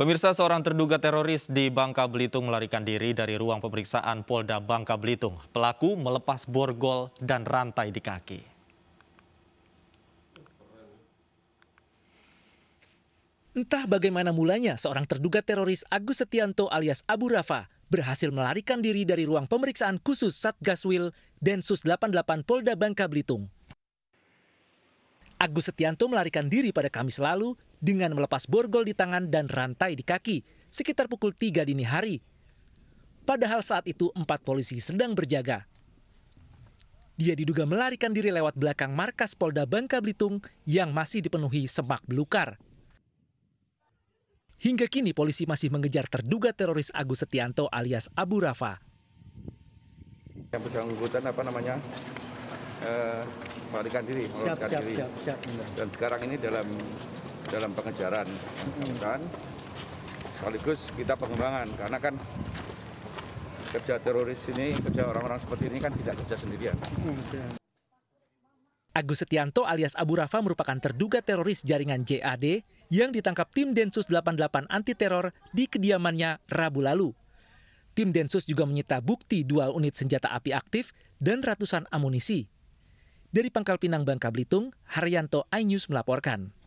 Pemirsa seorang terduga teroris di Bangka Belitung melarikan diri dari ruang pemeriksaan Polda Bangka Belitung. Pelaku melepas borgol dan rantai di kaki. Entah bagaimana mulanya seorang terduga teroris Agus Setianto alias Abu Rafa berhasil melarikan diri dari ruang pemeriksaan khusus Satgaswil Densus 88 Polda Bangka Belitung. Agus Setianto melarikan diri pada Kamis lalu dengan melepas borgol di tangan dan rantai di kaki sekitar pukul 3 dini hari. Padahal saat itu empat polisi sedang berjaga. Dia diduga melarikan diri lewat belakang markas Polda Bangka Belitung yang masih dipenuhi semak belukar. Hingga kini polisi masih mengejar terduga teroris Agus Setianto alias Abu Rafa. Yang bersangkutan apa namanya? Eh, melarikan diri, melarikan diri. Siap, siap, siap. Dan sekarang ini dalam dalam pengejaran, kan? Sekaligus kita pengembangan, karena kan kerja teroris ini, kerja orang-orang seperti ini kan tidak kerja sendirian. Hmm, Agus Setianto alias Abu Rafa merupakan terduga teroris jaringan JAD yang ditangkap tim Densus 88 anti teror di kediamannya Rabu lalu. Tim Densus juga menyita bukti dua unit senjata api aktif dan ratusan amunisi. Dari Pangkal Pinang, Bangka Belitung, Haryanto iNews melaporkan.